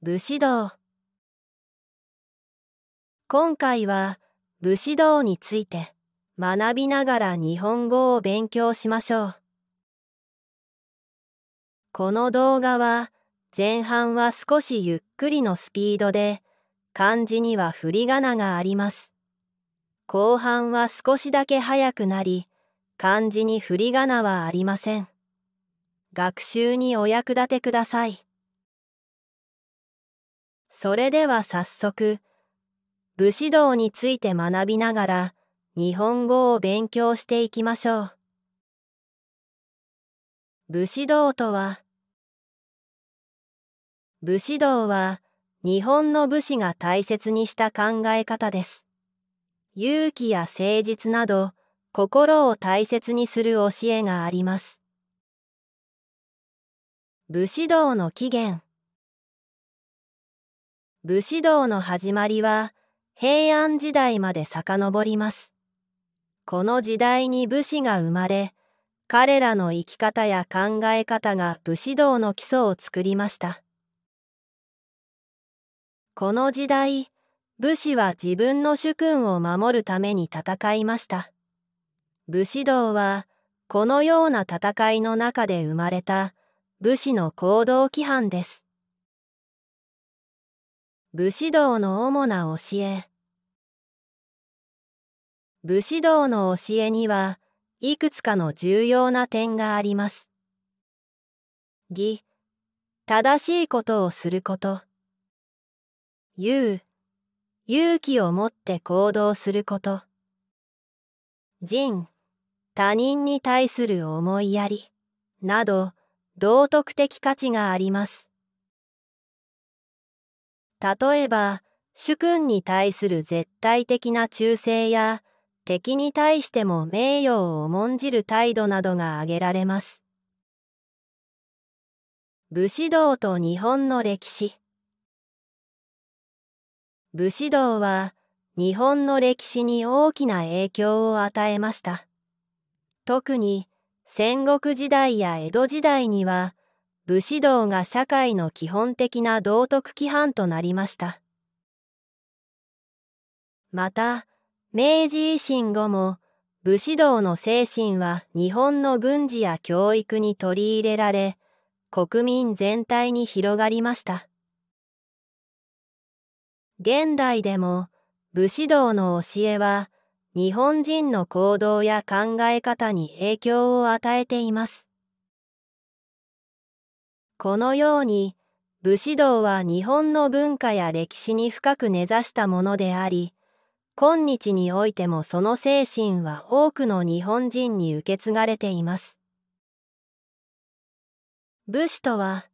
武士道今回は武士道について学びながら日本語を勉強しましょうこの動画は前半は少しゆっくりのスピードで漢字には振り仮名があります後半は少しだけ速くなり漢字に振り仮名はありません学習にお役立てくださいそれでは早速、武士道について学びながら日本語を勉強していきましょう。武士道とは、武士道は日本の武士が大切にした考え方です。勇気や誠実など心を大切にする教えがあります。武士道の起源武士道の始まりは平安時代まで遡ります。この時代に武士が生まれ、彼らの生き方や考え方が武士道の基礎を作りました。この時代、武士は自分の主君を守るために戦いました。武士道は、このような戦いの中で生まれた武士の行動規範です。武士道の主な教え武士道の教えにはいくつかの重要な点があります。義正しいことをすること勇勇気を持って行動すること仁他人に対する思いやりなど道徳的価値があります。例えば主君に対する絶対的な忠誠や敵に対しても名誉を重んじる態度などが挙げられます。武士道と日本の歴史武士道は日本の歴史に大きな影響を与えました。特に戦国時代や江戸時代には武士道が社会の基本的な道徳規範となりましたまた明治維新後も武士道の精神は日本の軍事や教育に取り入れられ国民全体に広がりました現代でも武士道の教えは日本人の行動や考え方に影響を与えていますこのように武士道は日本の文化や歴史に深く根ざしたものであり今日においてもその精神は多くの日本人に受け継がれています武士とは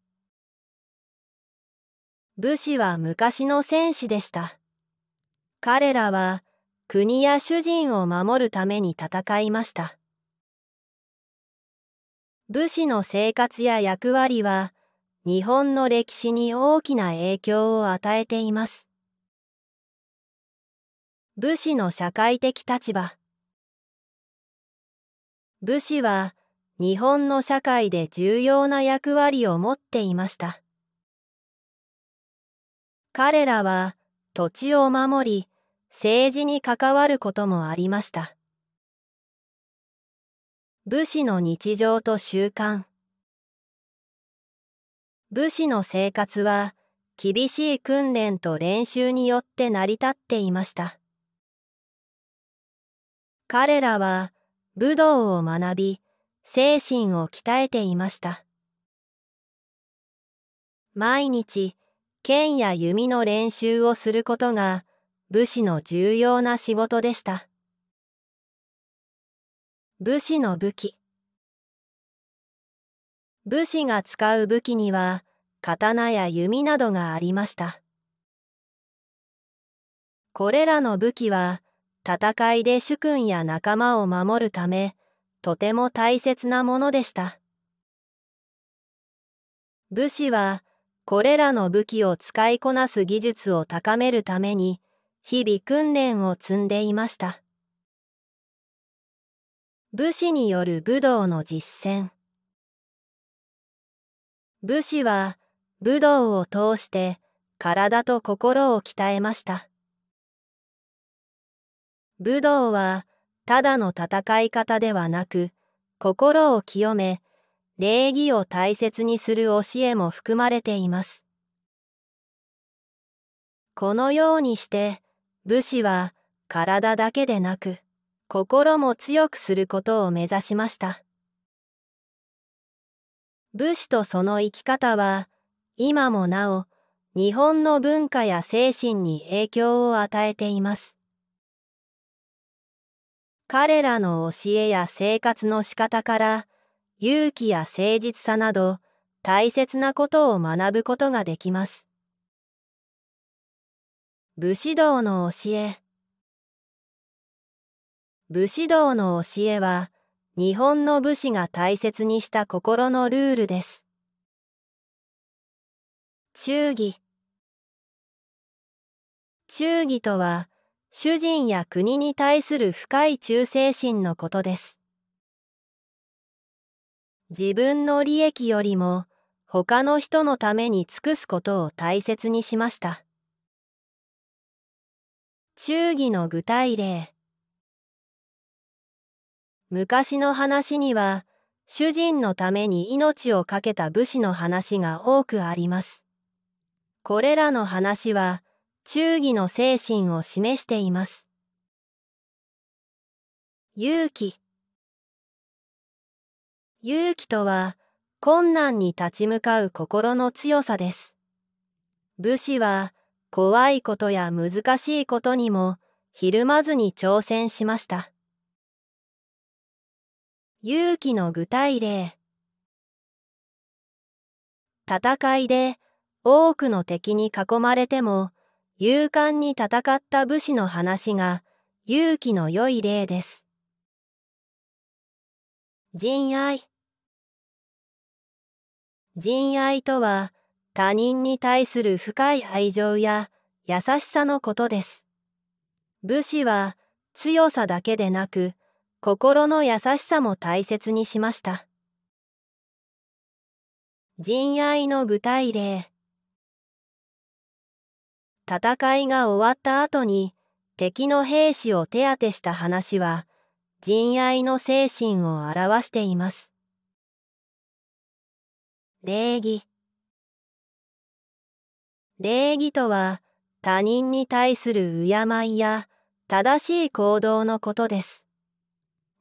武士は昔の戦士でした彼らは国や主人を守るために戦いました武士の生活や役割は日本の歴史に大きな影響を与えています。武士の社会的立場武士は日本の社会で重要な役割を持っていました。彼らは土地を守り政治に関わることもありました。武士の日常と習慣武士の生活は厳しい訓練と練習によって成り立っていました彼らは武道を学び精神を鍛えていました毎日剣や弓の練習をすることが武士の重要な仕事でした武士の武器武士が使う武器には刀や弓などがありましたこれらの武器は戦いで主君や仲間を守るためとても大切なものでした武士はこれらの武器を使いこなす技術を高めるために日々訓練を積んでいました武士による武道の実践武士は武道を通して体と心を鍛えました武道はただの戦い方ではなく心を清め礼儀を大切にする教えも含まれていますこのようにして武士は体だけでなく心も強くすることを目指しました武士とその生き方は今もなお日本の文化や精神に影響を与えています彼らの教えや生活の仕方から勇気や誠実さなど大切なことを学ぶことができます武士道の教え武士道の教えは日本の武士が大切にした心のルールです。忠義忠義とは、主人や国に対する深い忠誠心のことです。自分の利益よりも、他の人のために尽くすことを大切にしました。忠義の具体例昔の話には主人のために命を懸けた武士の話が多くあります。これらの話は忠義の精神を示しています。勇気勇気とは困難に立ち向かう心の強さです。武士は怖いことや難しいことにもひるまずに挑戦しました。勇気の具体例戦いで多くの敵に囲まれても勇敢に戦った武士の話が勇気の良い例です。仁愛仁愛とは他人に対する深い愛情や優しさのことです。武士は強さだけでなく心の優しさも大切にしました。陣愛の具体例戦いが終わった後に敵の兵士を手当てした話は陣愛の精神を表しています。礼儀礼儀とは他人に対する敬いや正しい行動のことです。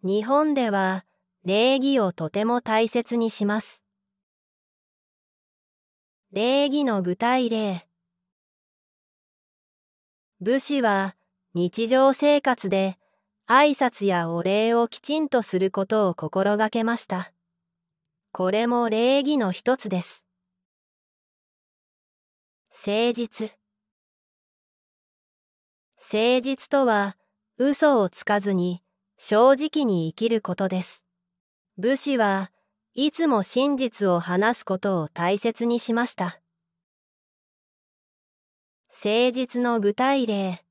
日本では礼儀をとても大切にします。礼儀の具体例武士は日常生活で挨拶やお礼をきちんとすることを心がけました。これも礼儀の一つです。誠実誠実とは嘘をつかずに正直に生きることです。武士はいつも真実を話すことを大切にしました。誠実の具体例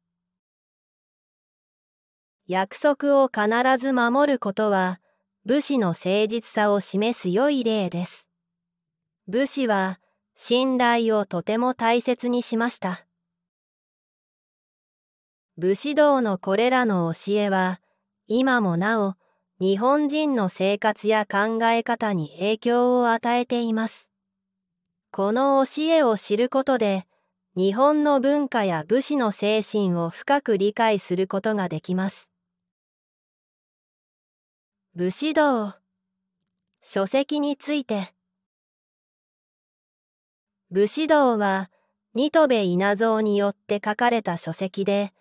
約束を必ず守ることは武士の誠実さを示す良い例です。武士は信頼をとても大切にしました。武士道のこれらの教えは今もなお日本人の生活や考え方に影響を与えています。この教えを知ることで日本の文化や武士の精神を深く理解することができます。武士道書籍について武士道は新戸部稲造によって書かれた書籍で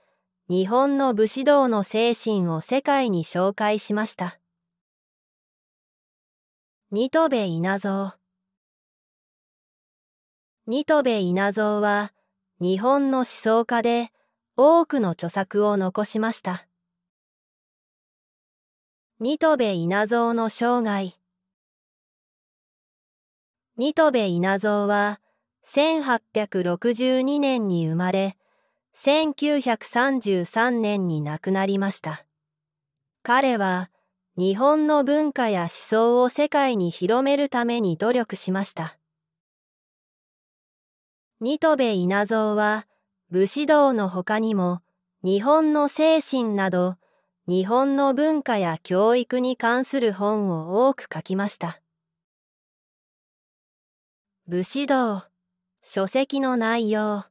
日本の武士道の精神を世界に紹介しました。ニトベ稲造ニトベ稲造は日本の思想家で多くの著作を残しました。ニトベ稲造の生涯ニトベ稲造は1862年に生まれ1933年に亡くなりました。彼は日本の文化や思想を世界に広めるために努力しました。新戸部稲造は武士道の他にも日本の精神など日本の文化や教育に関する本を多く書きました。武士道書籍の内容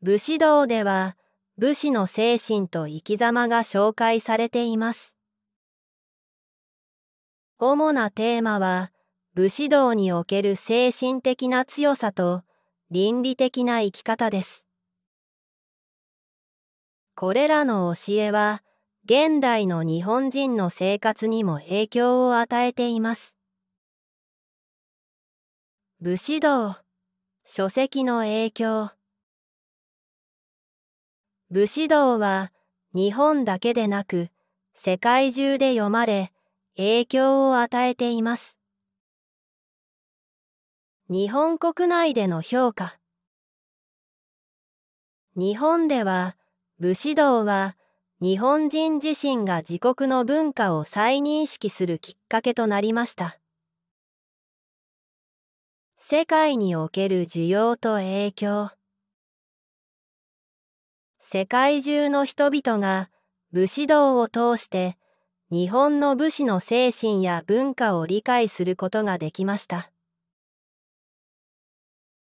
武士道では武士の精神と生き様が紹介されています。主なテーマは武士道における精神的な強さと倫理的な生き方です。これらの教えは現代の日本人の生活にも影響を与えています。武士道書籍の影響武士道は日本だけでなく世界中で読まれ影響を与えています。日本国内での評価日本では武士道は日本人自身が自国の文化を再認識するきっかけとなりました。世界における需要と影響世界中の人々が武士道を通して日本の武士の精神や文化を理解することができました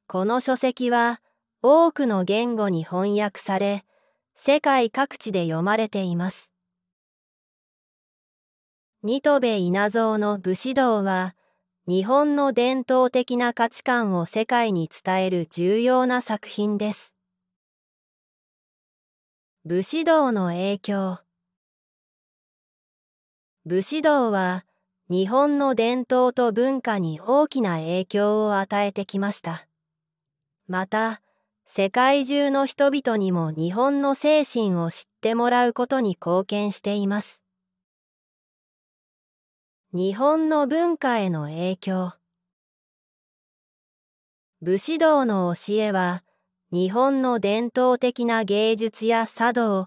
この書籍は多くの言語に翻訳され世界各地で読まれています新戸部稲造の武士道は日本の伝統的な価値観を世界に伝える重要な作品です武士道の影響武士道は日本の伝統と文化に大きな影響を与えてきましたまた世界中の人々にも日本の精神を知ってもらうことに貢献しています日本の文化への影響武士道の教えは日本の伝統的な芸術や茶道、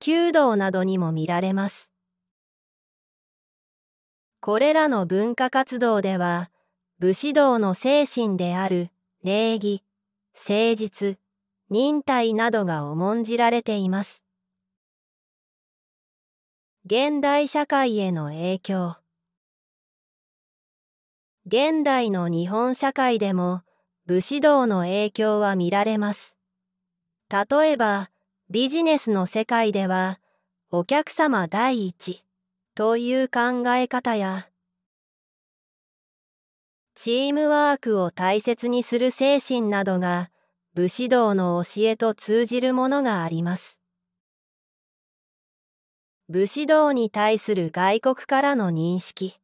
弓道などにも見られます。これらの文化活動では、武士道の精神である礼儀、誠実、忍耐などが重んじられています。現代社会への影響現代の日本社会でも武士道の影響は見られます。例えば、ビジネスの世界では、お客様第一という考え方や、チームワークを大切にする精神などが、武士道の教えと通じるものがあります。武士道に対する外国からの認識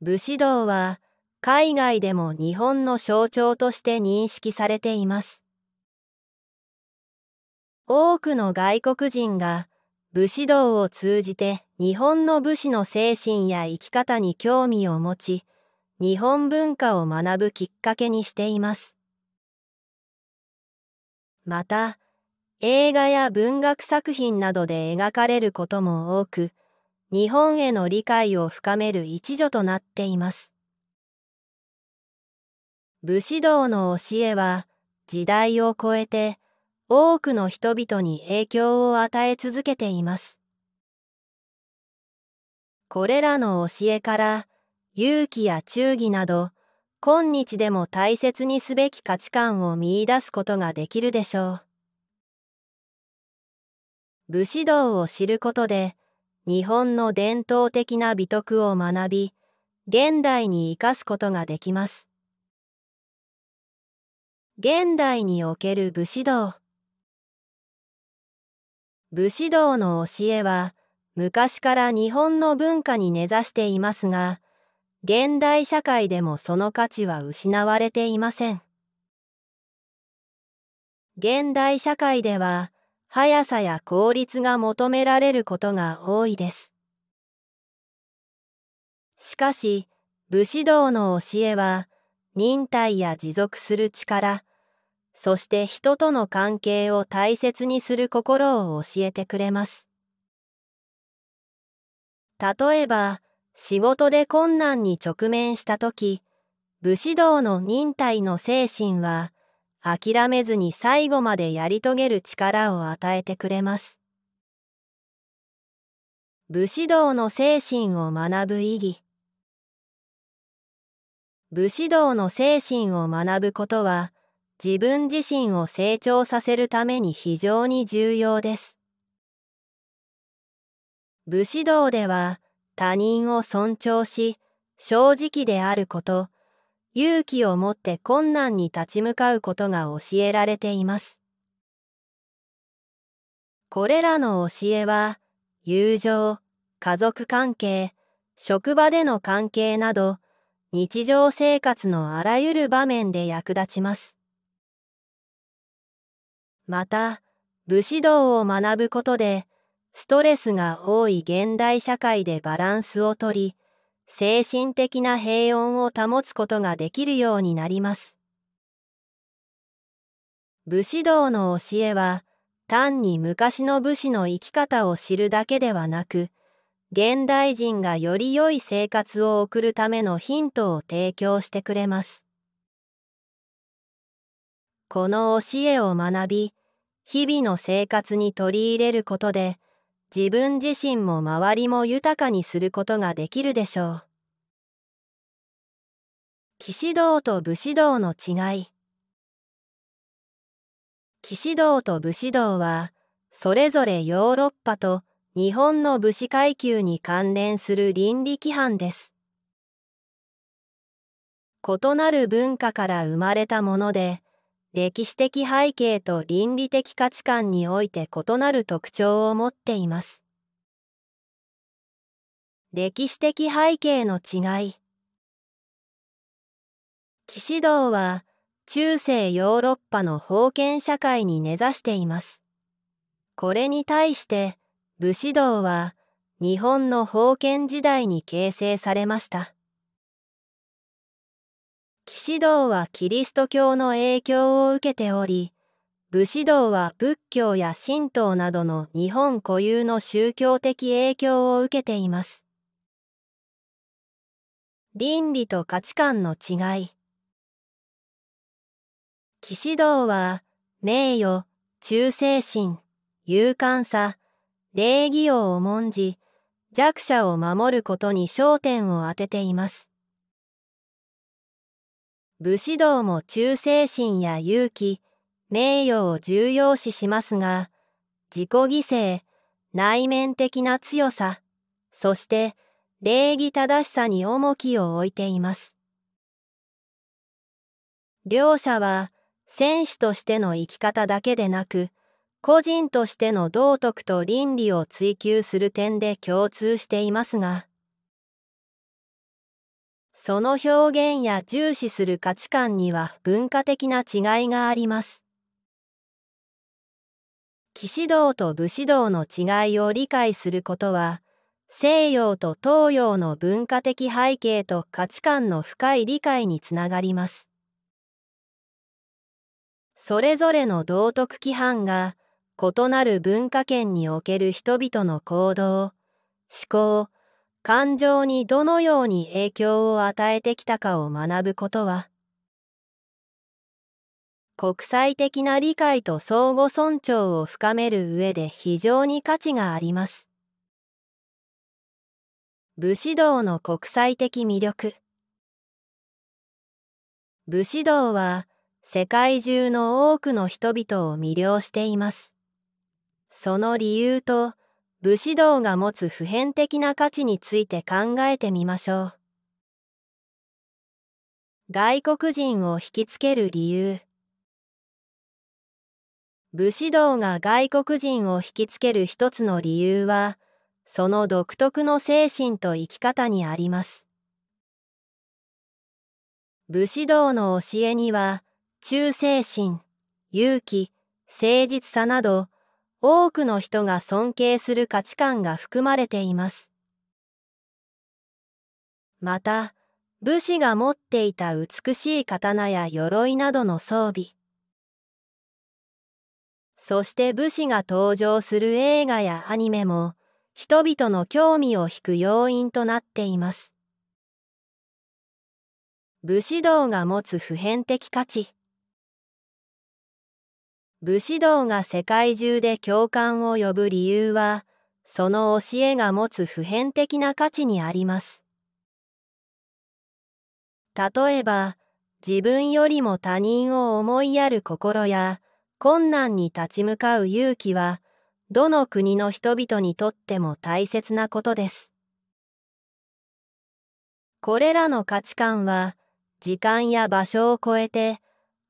武士道は海外でも日本の象徴として認識されています多くの外国人が武士道を通じて日本の武士の精神や生き方に興味を持ち日本文化を学ぶきっかけにしていますまた映画や文学作品などで描かれることも多く日本への理解を深める一助となっています武士道の教えは時代を超えて多くの人々に影響を与え続けています。これらの教えから勇気や忠義など今日でも大切にすべき価値観を見いだすことができるでしょう。武士道を知ることで日本の伝統的な美徳を学び現代に生かすことができます。現代における武士道武士道の教えは昔から日本の文化に根ざしていますが現代社会でもその価値は失われていません現代社会では速さや効率が求められることが多いですしかし武士道の教えは忍耐や持続する力、そして人との関係を大切にする心を教えてくれます。例えば、仕事で困難に直面した時、武士道の忍耐の精神は、諦めずに最後までやり遂げる力を与えてくれます。武士道の精神を学ぶ意義。武士道の精神を学ぶことは自分自身を成長させるために非常に重要です。武士道では他人を尊重し正直であること勇気を持って困難に立ち向かうことが教えられています。これらの教えは友情家族関係職場での関係など日常生活のあらゆる場面で役立ちます。また、武士道を学ぶことで、ストレスが多い現代社会でバランスをとり、精神的な平穏を保つことができるようになります。武士道の教えは、単に昔の武士の生き方を知るだけではなく、現代人がより良い生活を送るためのヒントを提供してくれます。この教えを学び、日々の生活に取り入れることで、自分自身も周りも豊かにすることができるでしょう。騎士道と武士道の違い騎士道と武士道は、それぞれヨーロッパと日本の武士階級に関連する倫理規範です。異なる文化から生まれたもので、歴史的背景と倫理的価値観において異なる特徴を持っています。歴史的背景の違い騎士道は中世ヨーロッパの封建社会に根ざしています。これに対して武士道は日本の封建時代に形成されました。騎士道はキリスト教の影響を受けており、武士道は仏教や神道などの日本固有の宗教的影響を受けています。倫理と価値観の違い騎士道は名誉、忠誠心、勇敢さ、礼儀を重んじ、弱者を守ることに焦点を当てています。武士道も忠誠心や勇気、名誉を重要視しますが、自己犠牲、内面的な強さ、そして礼儀正しさに重きを置いています。両者は、戦士としての生き方だけでなく、個人としての道徳と倫理を追求する点で共通していますが、その表現や重視する価値観には文化的な違いがあります。騎士道と武士道の違いを理解することは、西洋と東洋の文化的背景と価値観の深い理解につながります。それぞれの道徳規範が異なる文化圏における人々の行動、思考、感情にどのように影響を与えてきたかを学ぶことは、国際的な理解と相互尊重を深める上で非常に価値があります。武士道の国際的魅力武士道は世界中の多くの人々を魅了しています。その理由と武士道が持つ普遍的な価値について考えてみましょう外国人を引きつける理由武士道が外国人を引きつける一つの理由はその独特の精神と生き方にあります武士道の教えには忠誠心勇気誠実さなど多くの人が尊敬する価値観が含まれています。また、武士が持っていた美しい刀や鎧などの装備。そして武士が登場する映画やアニメも、人々の興味を引く要因となっています。武士道が持つ普遍的価値。武士道が世界中で共感を呼ぶ理由は、その教えが持つ普遍的な価値にあります。例えば、自分よりも他人を思いやる心や、困難に立ち向かう勇気は、どの国の人々にとっても大切なことです。これらの価値観は、時間や場所を超えて、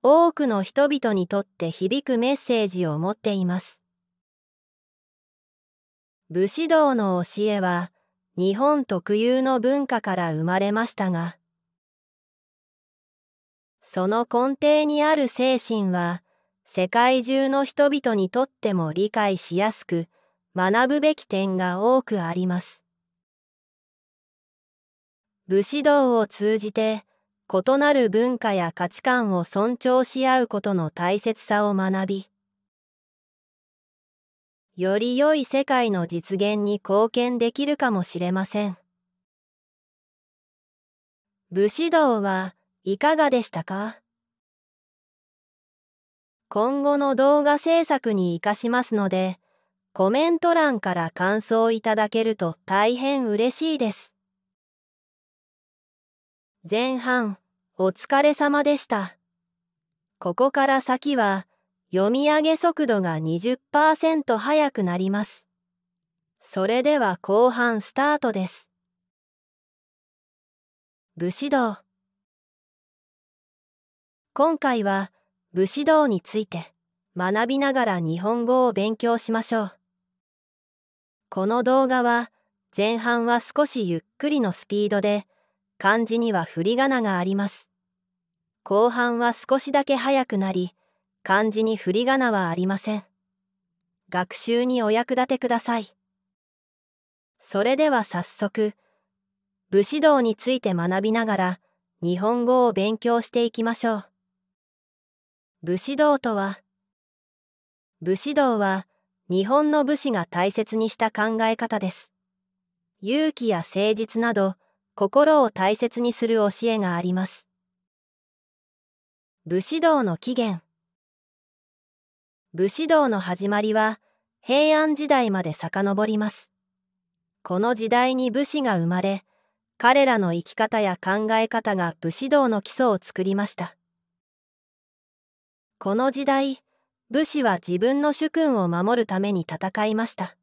多くの人々にとって響くメッセージを持っています武士道の教えは日本特有の文化から生まれましたがその根底にある精神は世界中の人々にとっても理解しやすく学ぶべき点が多くあります武士道を通じて異なる文化や価値観を尊重し合うことの大切さを学びより良い世界の実現に貢献できるかもしれません武士道はいかがでしたか今後の動画制作に活かしますのでコメント欄から感想いただけると大変嬉しいです前半、お疲れ様でした。ここから先は、読み上げ速度が20%速くなります。それでは後半スタートです。武士道今回は武士道について学びながら日本語を勉強しましょう。この動画は前半は少しゆっくりのスピードで漢字には振り仮名があります。後半は少しだけ早くなり、漢字に振り仮名はありません。学習にお役立てください。それでは早速、武士道について学びながら、日本語を勉強していきましょう。武士道とは、武士道は、日本の武士が大切にした考え方です。勇気や誠実など、心を大切にする教えがあります武士道の起源武士道の始まりは平安時代まで遡りますこの時代に武士が生まれ彼らの生き方や考え方が武士道の基礎を作りましたこの時代武士は自分の主君を守るために戦いました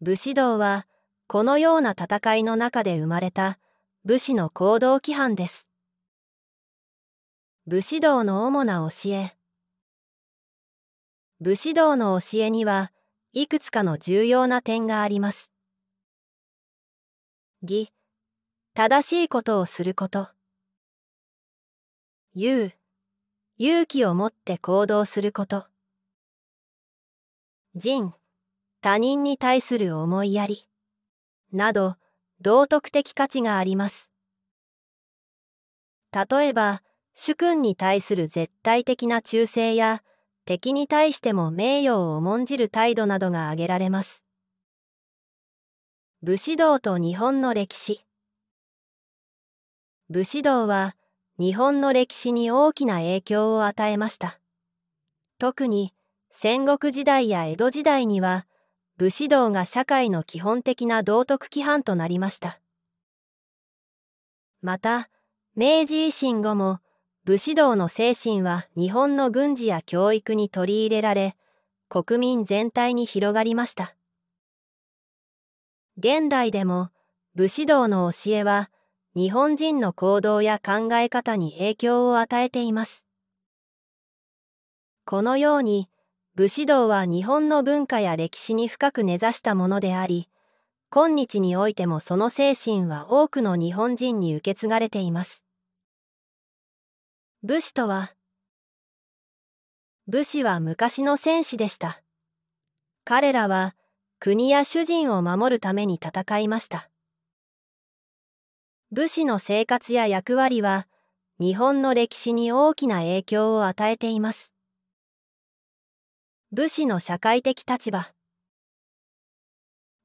武士道はこのような戦いの中で生まれた武士の行動規範です。武士道の主な教え武士道の教えにはいくつかの重要な点があります。義正しいことをすること。勇勇気を持って行動すること。仁他人に対する思いやり。など道徳的価値があります。例えば主君に対する絶対的な忠誠や敵に対しても名誉を重んじる態度などが挙げられます。武士道と日本の歴史武士道は日本の歴史に大きな影響を与えました。特に戦国時代や江戸時代には武士道が社会の基本的な道徳規範となりましたまた明治維新後も武士道の精神は日本の軍事や教育に取り入れられ国民全体に広がりました現代でも武士道の教えは日本人の行動や考え方に影響を与えていますこのように武士道は日本の文化や歴史に深く根ざしたものであり今日においてもその精神は多くの日本人に受け継がれています武士とは武士は昔の戦士でした彼らは国や主人を守るために戦いました武士の生活や役割は日本の歴史に大きな影響を与えています武士の社会的立場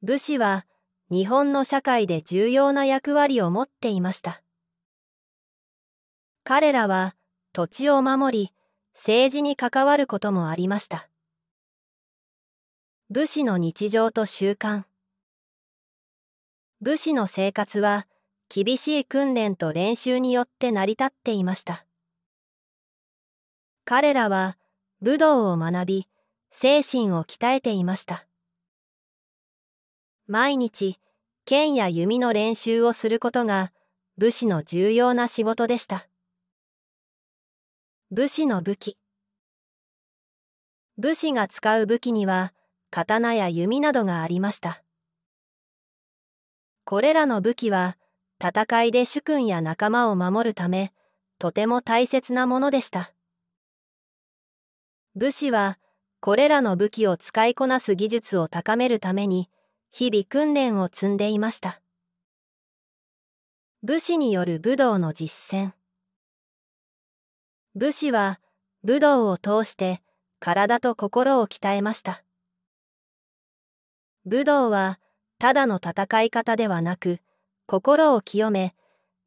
武士は日本の社会で重要な役割を持っていました彼らは土地を守り政治に関わることもありました武士の日常と習慣武士の生活は厳しい訓練と練習によって成り立っていました彼らは武道を学び精神を鍛えていました毎日剣や弓の練習をすることが武士の重要な仕事でした武士の武器武士が使う武器には刀や弓などがありましたこれらの武器は戦いで主君や仲間を守るためとても大切なものでした武士はこれらの武器を使いこなす技術を高めるために日々訓練を積んでいました武士による武道の実践武士は武道を通して体と心を鍛えました武道はただの戦い方ではなく心を清め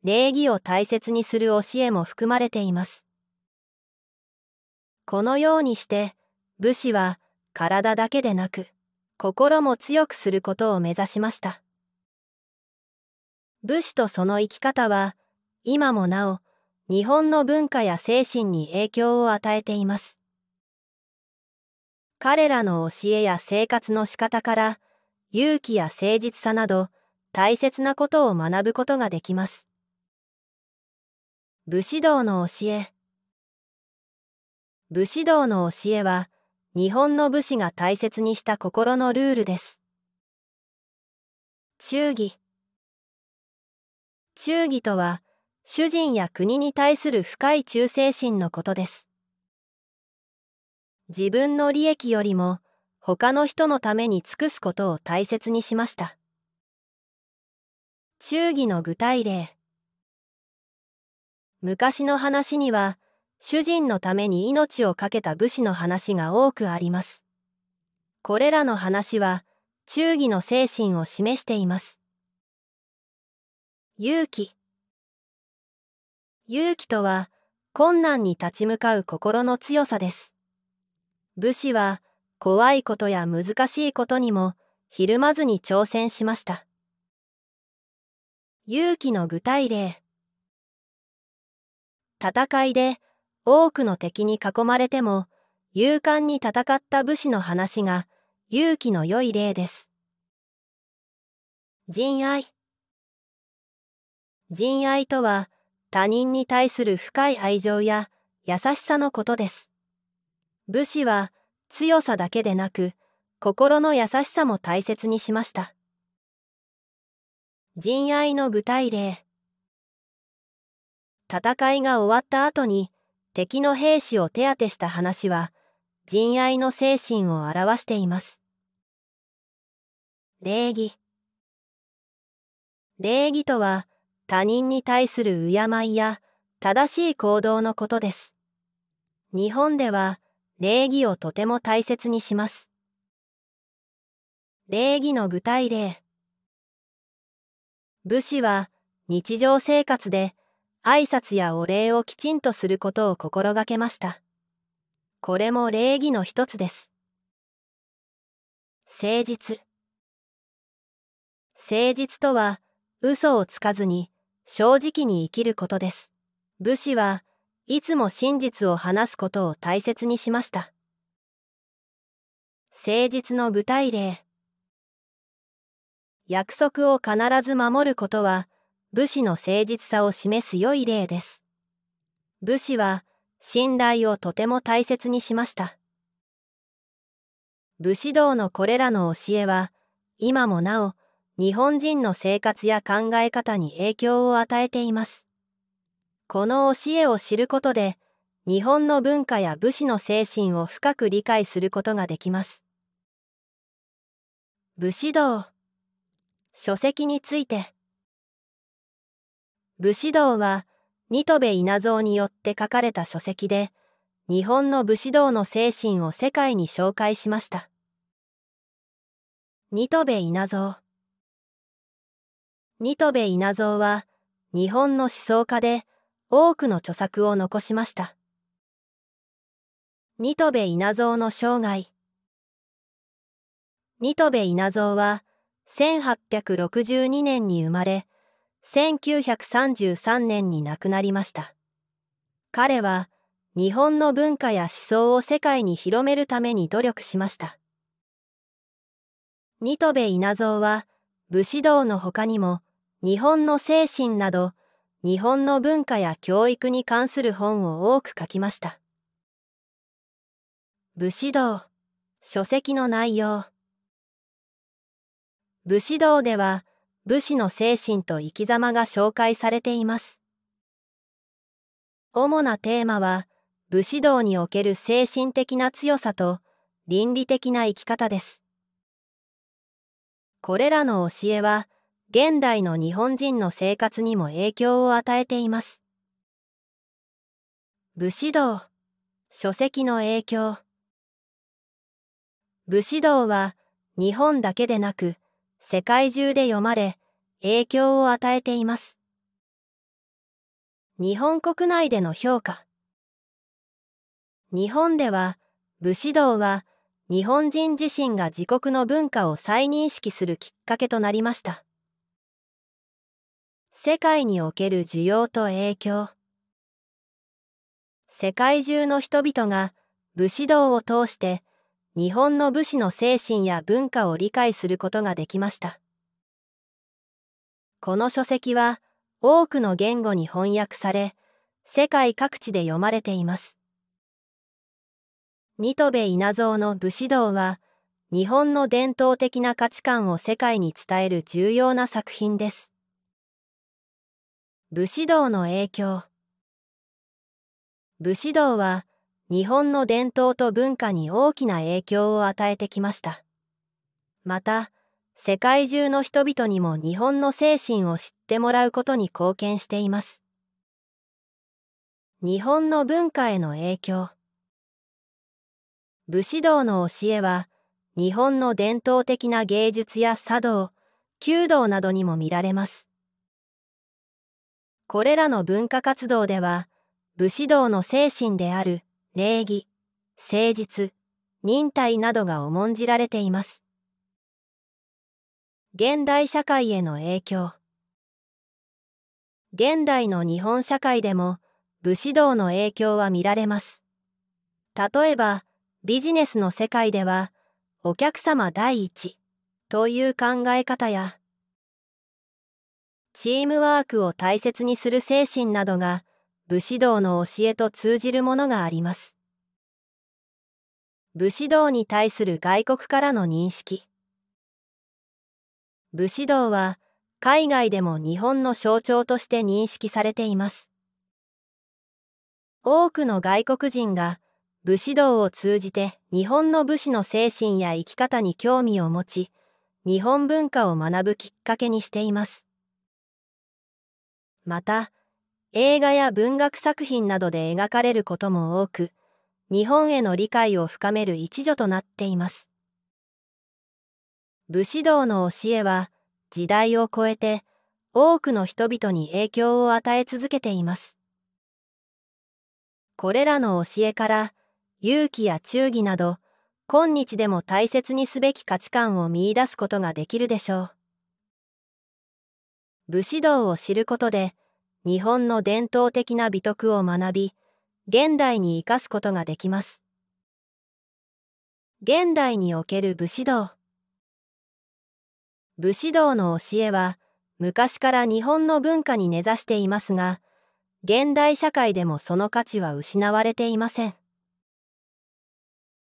礼儀を大切にする教えも含まれていますこのようにして武士は体だけでなく心も強くすることを目指しました武士とその生き方は今もなお日本の文化や精神に影響を与えています彼らの教えや生活の仕方から勇気や誠実さなど大切なことを学ぶことができます武士道の教え武士道の教えは日本の武士が大切にした心のルールです。忠義忠義とは、主人や国に対する深い忠誠心のことです。自分の利益よりも、他の人のために尽くすことを大切にしました。忠義の具体例昔の話には、主人のために命を懸けた武士の話が多くあります。これらの話は、忠義の精神を示しています。勇気勇気とは、困難に立ち向かう心の強さです。武士は、怖いことや難しいことにも、ひるまずに挑戦しました。勇気の具体例戦いで多くの敵に囲まれても勇敢に戦った武士の話が勇気の良い例です。仁愛仁愛とは他人に対する深い愛情や優しさのことです。武士は強さだけでなく心の優しさも大切にしました。仁愛の具体例戦いが終わった後に敵の兵士を手当てした話は仁愛の精神を表しています礼儀礼儀とは他人に対する敬いや正しい行動のことです日本では礼儀をとても大切にします礼儀の具体例武士は日常生活で挨拶やお礼をきちんとすることを心がけました。これも礼儀の一つです。誠実。誠実とは、嘘をつかずに、正直に生きることです。武士はいつも真実を話すことを大切にしました。誠実の具体例約束を必ず守ることは武士の誠実さを示す良い例です。武士は信頼をとても大切にしました。武士道のこれらの教えは、今もなお日本人の生活や考え方に影響を与えています。この教えを知ることで、日本の文化や武士の精神を深く理解することができます。武士道書籍について武士道は、ニトベ稲造によって書かれた書籍で、日本の武士道の精神を世界に紹介しました。ニトベ稲造ニトベ稲造は、日本の思想家で、多くの著作を残しました。ニトベ稲造の生涯ニトベ稲造は1862年に生まれ1933年に亡くなりました。彼は日本の文化や思想を世界に広めるために努力しました。ニトベ稲造は武士道の他にも日本の精神など日本の文化や教育に関する本を多く書きました。武士道書籍の内容武士道では武士の精神と生き様が紹介されています。主なテーマは、武士道における精神的な強さと倫理的な生き方です。これらの教えは、現代の日本人の生活にも影響を与えています。武士道、書籍の影響。武士道は、日本だけでなく、世界中で読まれ影響を与えています日本国内での評価日本では武士道は日本人自身が自国の文化を再認識するきっかけとなりました世界における需要と影響世界中の人々が武士道を通して日本の武士の精神や文化を理解することができました。この書籍は多くの言語に翻訳され、世界各地で読まれています。ニトベ稲造の武士道は、日本の伝統的な価値観を世界に伝える重要な作品です。武士道の影響武士道は日本の伝統と文化に大きな影響を与えてきました。また、世界中の人々にも日本の精神を知ってもらうことに貢献しています。日本の文化への影響武士道の教えは日本の伝統的な芸術や茶道、弓道などにも見られます。これらの文化活動では武士道の精神である礼儀、誠実、忍耐などが重んじられています。現代社会への影響現代の日本社会でも武士道の影響は見られます。例えば、ビジネスの世界では、お客様第一という考え方や、チームワークを大切にする精神などが武士道の教えと通じるものがあります。武士道に対する外国からの認識武士道は海外でも日本の象徴として認識されています。多くの外国人が武士道を通じて日本の武士の精神や生き方に興味を持ち、日本文化を学ぶきっかけにしています。また、映画や文学作品などで描かれることも多く日本への理解を深める一助となっています武士道の教えは時代を超えて多くの人々に影響を与え続けていますこれらの教えから勇気や忠義など今日でも大切にすべき価値観を見いだすことができるでしょう武士道を知ることで日本の伝統的な美徳を学び現代に生かすことができます現代における武士道武士道の教えは昔から日本の文化に根ざしていますが現代社会でもその価値は失われていません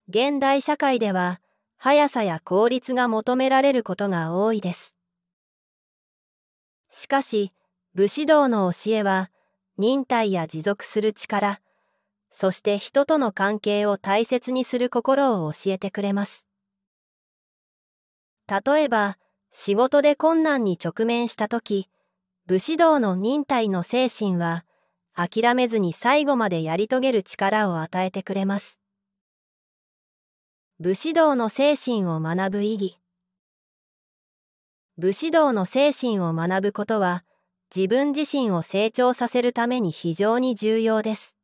現代社会では速さや効率が求められることが多いですしかし武士道の教えは、忍耐や持続する力、そして人との関係を大切にする心を教えてくれます。例えば、仕事で困難に直面した時、武士道の忍耐の精神は、諦めずに最後までやり遂げる力を与えてくれます。武士道の精神を学ぶ意義武士道の精神を学ぶことは、自分自身を成長させるために非常に重要です。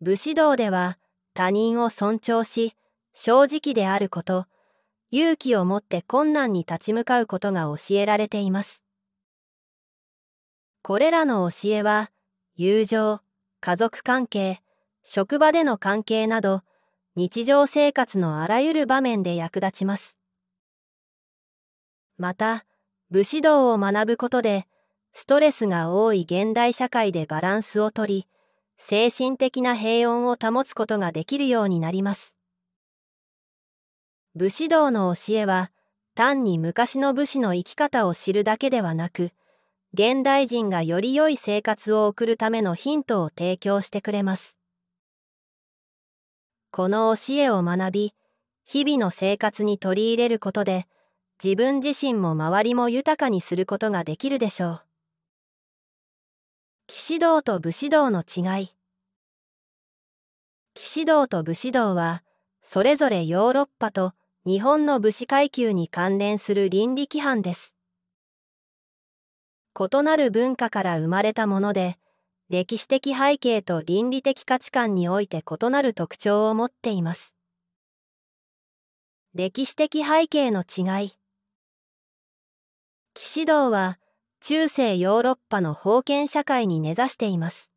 武士道では他人を尊重し、正直であること、勇気を持って困難に立ち向かうことが教えられています。これらの教えは、友情、家族関係、職場での関係など、日常生活のあらゆる場面で役立ちます。また、武士道を学ぶことでストレスが多い現代社会でバランスをとり精神的な平穏を保つことができるようになります武士道の教えは単に昔の武士の生き方を知るだけではなく現代人がより良い生活を送るためのヒントを提供してくれますこの教えを学び日々の生活に取り入れることで自分自身も周りも豊かにすることができるでしょう。騎士道と武士道の違い騎士道と武士道はそれぞれヨーロッパと日本の武士階級に関連する倫理規範です。異なる文化から生まれたもので歴史的背景と倫理的価値観において異なる特徴を持っています。歴史的背景の違い騎士道は中世ヨーロッパの封建社会に根ざしています。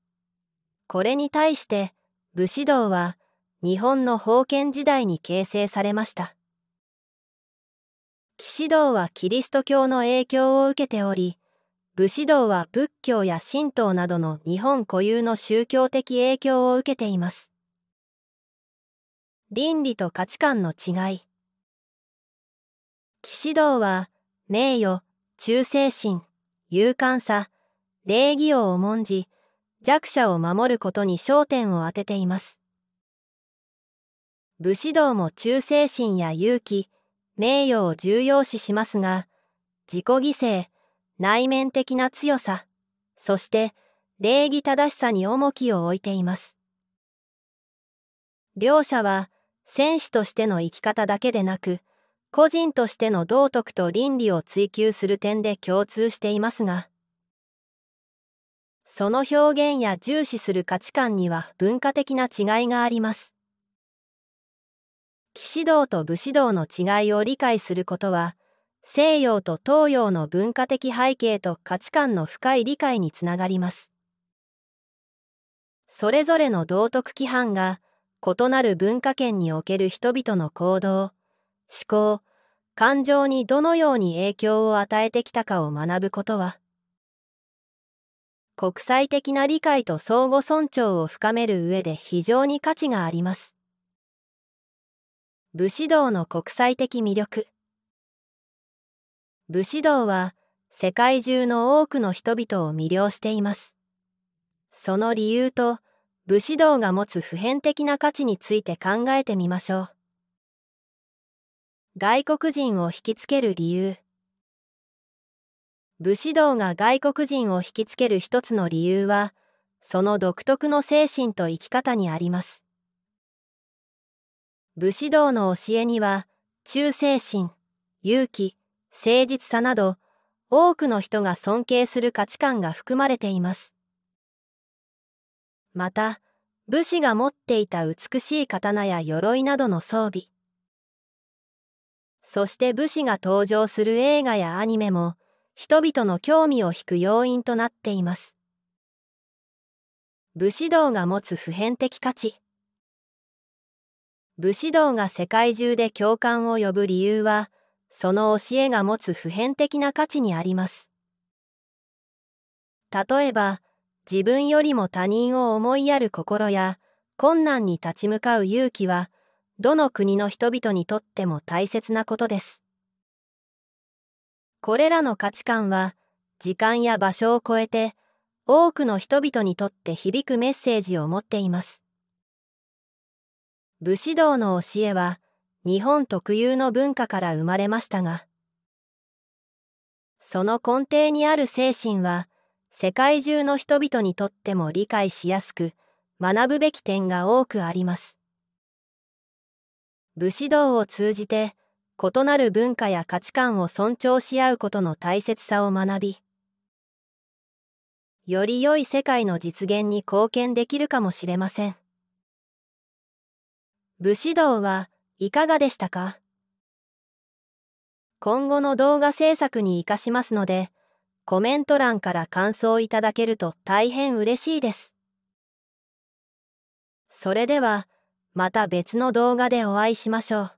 これに対して武士道は日本の封建時代に形成されました。騎士道はキリスト教の影響を受けており、武士道は仏教や神道などの日本固有の宗教的影響を受けています。倫理と価値観の違い。騎士道は名誉、忠誠心、勇敢さ、礼儀を重んじ、弱者を守ることに焦点を当てています。武士道も忠誠心や勇気、名誉を重要視しますが、自己犠牲、内面的な強さ、そして礼儀正しさに重きを置いています。両者は、戦士としての生き方だけでなく、個人としての道徳と倫理を追求する点で共通していますが、その表現や重視する価値観には文化的な違いがあります。騎士道と武士道の違いを理解することは、西洋と東洋の文化的背景と価値観の深い理解につながります。それぞれの道徳規範が異なる文化圏における人々の行動、思考感情にどのように影響を与えてきたかを学ぶことは国際的な理解と相互尊重を深める上で非常に価値があります。武士道の国際的魅力武士道は世界中の多くの人々を魅了しています。その理由と武士道が持つ普遍的な価値について考えてみましょう。外国人を引きつける理由武士道が外国人を引きつける一つの理由はその独特の精神と生き方にあります武士道の教えには忠誠心勇気誠実さなど多くの人が尊敬する価値観が含まれていますまた武士が持っていた美しい刀や鎧などの装備そして武士が登場する映画やアニメも人々の興味を引く要因となっています武士道が持つ普遍的価値武士道が世界中で共感を呼ぶ理由はその教えが持つ普遍的な価値にあります例えば自分よりも他人を思いやる心や困難に立ち向かう勇気はどの国の人々にとっても大切なことです。これらの価値観は、時間や場所を超えて、多くの人々にとって響くメッセージを持っています。武士道の教えは、日本特有の文化から生まれましたが、その根底にある精神は、世界中の人々にとっても理解しやすく、学ぶべき点が多くあります。武士道を通じて異なる文化や価値観を尊重し合うことの大切さを学びより良い世界の実現に貢献できるかもしれません武士道はいかがでしたか今後の動画制作に活かしますのでコメント欄から感想いただけると大変嬉しいですそれではまた別の動画でお会いしましょう。